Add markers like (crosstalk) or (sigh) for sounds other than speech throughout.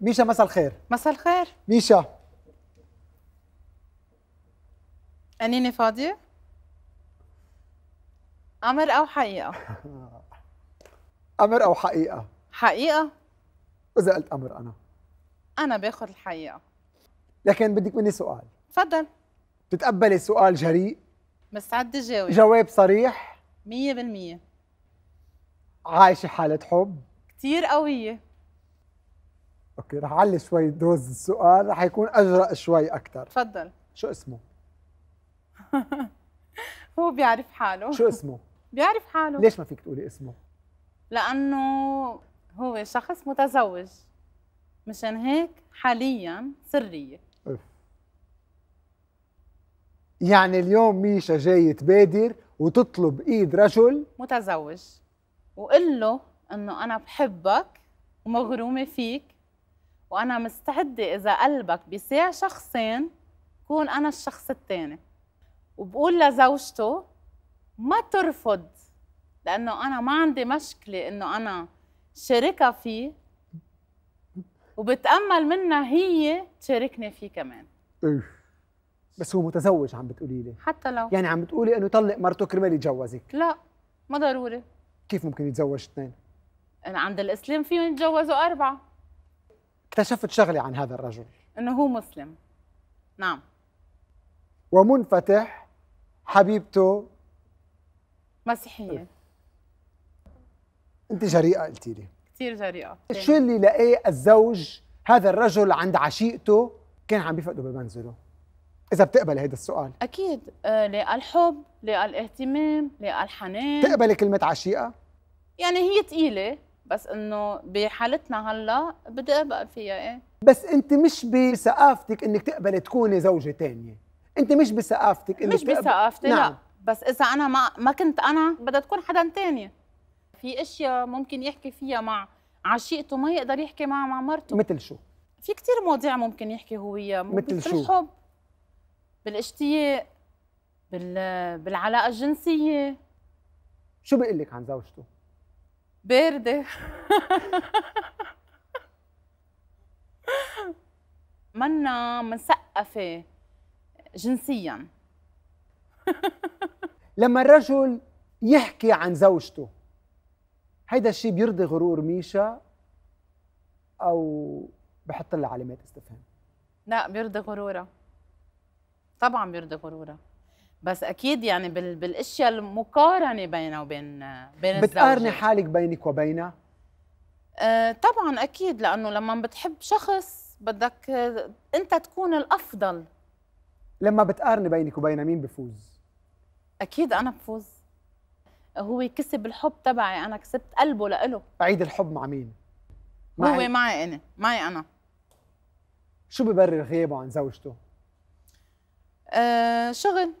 ميشا مساء الخير مساء الخير ميشا أنينة فاضية؟ أمر أو حقيقة؟ (laughs) أمر أو حقيقة؟ حقيقة؟ إذا قلت أمر أنا أنا باخذ الحقيقة لكن بدك مني سؤال تفضل بتتقبلي سؤال جريء؟ مستعدة جاوب جواب صريح؟ مية بالمية عايشة حالة حب؟ كتير قوية اوكي رح اعلي شوي دوز السؤال رح يكون اجرأ شوي اكثر تفضل شو اسمه؟ (laughs) هو بيعرف حاله شو اسمه؟ (laughs) بيعرف حاله ليش ما فيك تقولي اسمه؟ لأنه هو شخص متزوج مشان هيك حاليا سرية أوف. يعني اليوم ميشا جاي تبادر وتطلب ايد رجل متزوج وقل له انه انا بحبك ومغرومه فيك وانا مستعده اذا قلبك بيساع شخصين كون انا الشخص الثاني وبقول لزوجته ما ترفض لانه انا ما عندي مشكله انه انا شركه فيه وبتامل منها هي تشاركني فيه كمان بس هو متزوج عم بتقولي لي حتى لو يعني عم بتقولي انه يطلق مرته كرمال يتجوزك لا ما ضروري كيف ممكن يتزوج اثنين؟ عند الاسلام فيهم يتجوزوا اربعه اكتشفت شغله عن هذا الرجل انه هو مسلم نعم ومنفتح حبيبته مسيحيه انت جريئه قلتي لي كثير جريئه شو اللي لقيه الزوج هذا الرجل عند عشيقته كان عم بيفقده بمنزله اذا بتقبلي هيدا السؤال اكيد آه، لقى الحب لقى الاهتمام لقى الحنان بتقبلي كلمه عشيقه يعني هي ثقيله بس انه بحالتنا هلا بدي اقبل فيها ايه بس انت مش بثقافتك انك تقبلي تكوني زوجه ثانيه انت مش بثقافتك انك مش تقبل... بثقافتي نعم. لا بس اذا انا ما ما كنت انا بدها تكون حدا ثاني في اشياء ممكن يحكي فيها مع عشيقته ما يقدر يحكي معها مع مرته مثل شو في كثير مواضيع ممكن يحكي هو وياها مثل شو بالحب بالاشتياق بال... بالعلاقه الجنسيه شو بيقول لك عن زوجته بارده منا مثقفه جنسيا لما الرجل يحكي عن زوجته هيدا الشيء بيرضي غرور ميشا او بحط لها علامات استفهام لا بيرضي غرورها طبعا بيرضي غرورها بس اكيد يعني بال... بالاشياء المقارنه بينه وبين بين بتقارني حالك بينك وبينها؟ أه طبعا اكيد لانه لما بتحب شخص بدك انت تكون الافضل لما بتقارني بينك وبينها مين بفوز؟ اكيد انا بفوز هو كسب الحب تبعي انا كسبت قلبه لإله عيد الحب مع مين؟ مع هو معي انا معي انا شو ببرر غيابه عن زوجته؟ أه شغل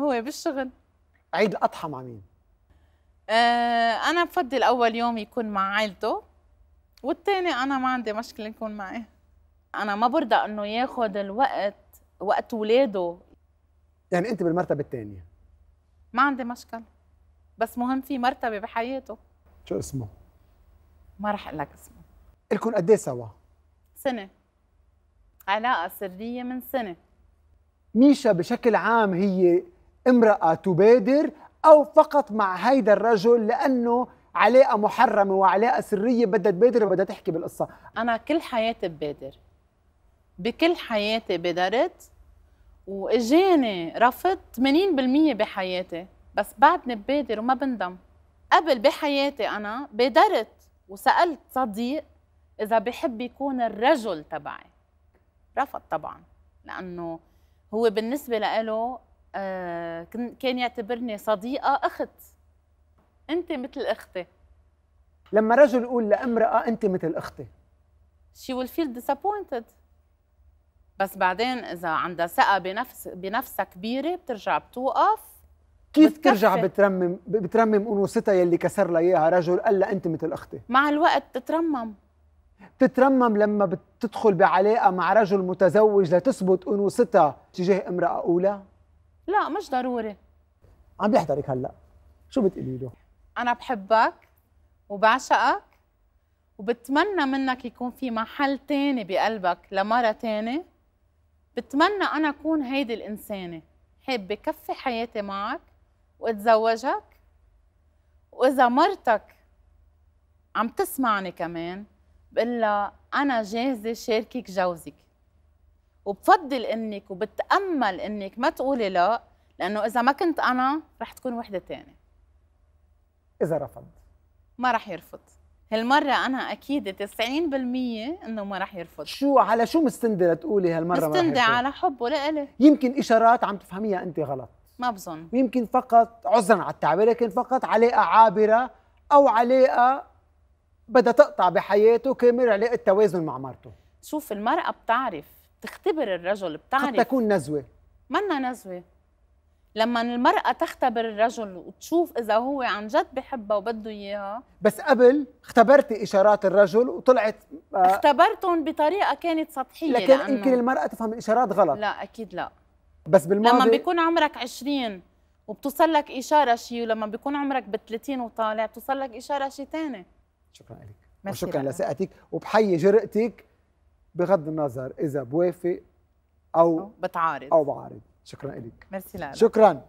هو بالشغل عيد الاضحى مع مين؟ آه انا بفضل اول يوم يكون مع عائلته والثاني انا ما عندي مشكله يكون معي انا ما برضى انه ياخذ الوقت وقت ولاده يعني انت بالمرتبه الثانيه ما عندي مشكله بس مهم في مرتبه بحياته شو اسمه؟ ما رح اقول لك اسمه الكم قد ايه سوا؟ سنه علاقه سريه من سنه ميشا بشكل عام هي امرأة تبادر أو فقط مع هيدا الرجل لأنه علاقة محرمة وعلاقة سرية بدها تبادر وبدها تحكي بالقصة أنا كل حياتي ببادر بكل حياتي بادرت واجاني رفض 80% بحياتي بس بعدني ببادر وما بندم قبل بحياتي انا بادرت وسالت صديق اذا بحب يكون الرجل تبعي رفض طبعا لانه هو بالنسبه له آه، كان يعتبرني صديقه اخت انت مثل اختي لما رجل يقول لامراه انت مثل اختي she will feel disappointed بس بعدين اذا عندها ثقه بنفس بنفسها كبيره بترجع بتوقف كيف بترجع ترجع بترمم بترمم انوثتها يلي كسر لها اياها رجل قال لها انت مثل اختي مع الوقت بتترمم بتترمم لما بتدخل بعلاقه مع رجل متزوج لتثبت انوثتها تجاه امراه اولى لا مش ضروري عم بيحضرك هلا شو بتقولي له؟ انا بحبك وبعشقك وبتمنى منك يكون في محل تاني بقلبك لمرة تاني بتمنى أنا أكون هيدي الإنسانة حابة كفي حياتي معك وأتزوجك وإذا مرتك عم تسمعني كمان بقول لها أنا جاهزة شاركك جوزك وبفضل انك وبتامل انك ما تقولي لا لانه اذا ما كنت انا رح تكون وحده تانية اذا رفض ما رح يرفض هالمرة أنا أكيد 90% إنه ما رح يرفض شو على شو مستندة لتقولي هالمرة مستندة على حبه لإلي يمكن إشارات عم تفهميها أنت غلط ما بظن يمكن فقط عذرا على التعبير لكن فقط علاقة عابرة أو علاقة بدها تقطع بحياته كامل علاقة توازن مع مرته شوف المرأة بتعرف تختبر الرجل بتعرف قد تكون نزوه منا نزوه لما المرأة تختبر الرجل وتشوف إذا هو عن جد بحبها وبده إياها بس قبل اختبرتي إشارات الرجل وطلعت آه اختبرتهم بطريقة كانت سطحية لكن لأنه يمكن المرأة تفهم الإشارات غلط لا أكيد لا بس بالماضي لما بيكون عمرك 20 وبتوصل لك إشارة شيء ولما بيكون عمرك ب 30 وطالع بتوصل لك إشارة شيء ثاني شكرا لك وشكرا لثقتك وبحيي جرأتك بغض النظر اذا بوافق او, بتعارض او بعارض شكرا لك ميرسي لك شكرا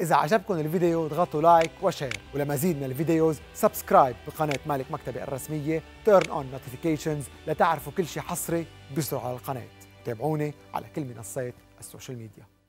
اذا عجبكم الفيديو اضغطوا لايك وشير ولمزيد من الفيديوز سبسكرايب بقناه مالك مكتبي الرسميه تيرن اون نوتيفيكيشنز لتعرفوا كل شيء حصري بسرعه على القناه تابعوني على كل منصات السوشيال ميديا